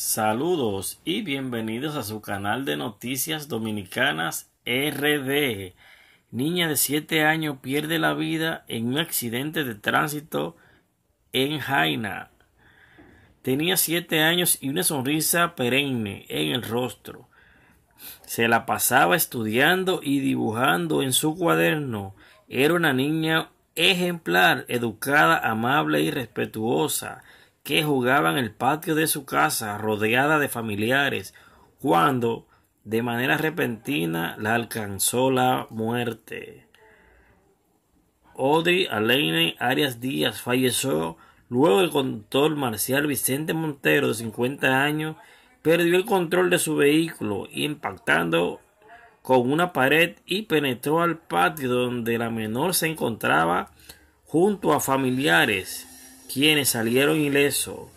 Saludos y bienvenidos a su canal de noticias dominicanas RD. Niña de 7 años pierde la vida en un accidente de tránsito en Jaina. Tenía 7 años y una sonrisa perenne en el rostro. Se la pasaba estudiando y dibujando en su cuaderno. Era una niña ejemplar, educada, amable y respetuosa que jugaba en el patio de su casa rodeada de familiares, cuando de manera repentina la alcanzó la muerte. Audrey Alaine Arias Díaz falleció luego el conductor marcial Vicente Montero de 50 años perdió el control de su vehículo impactando con una pared y penetró al patio donde la menor se encontraba junto a familiares quienes salieron ilesos.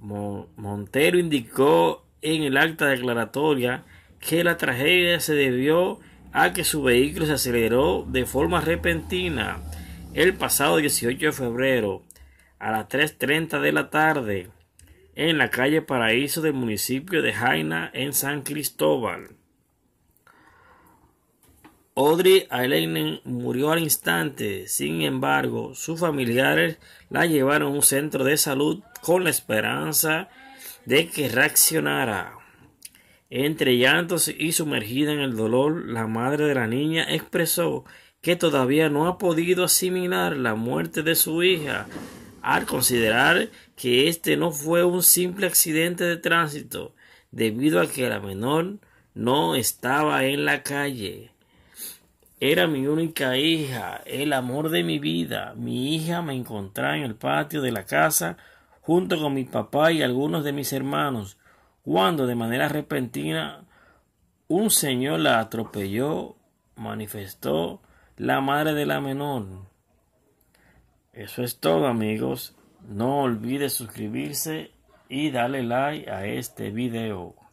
Montero indicó en el acta declaratoria que la tragedia se debió a que su vehículo se aceleró de forma repentina el pasado 18 de febrero a las 3.30 de la tarde en la calle Paraíso del municipio de Jaina en San Cristóbal. Audrey Aileen murió al instante, sin embargo, sus familiares la llevaron a un centro de salud con la esperanza de que reaccionara. Entre llantos y sumergida en el dolor, la madre de la niña expresó que todavía no ha podido asimilar la muerte de su hija, al considerar que este no fue un simple accidente de tránsito, debido a que la menor no estaba en la calle. Era mi única hija, el amor de mi vida. Mi hija me encontraba en el patio de la casa junto con mi papá y algunos de mis hermanos, cuando de manera repentina un señor la atropelló, manifestó la madre de la menor. Eso es todo amigos. No olvides suscribirse y darle like a este video.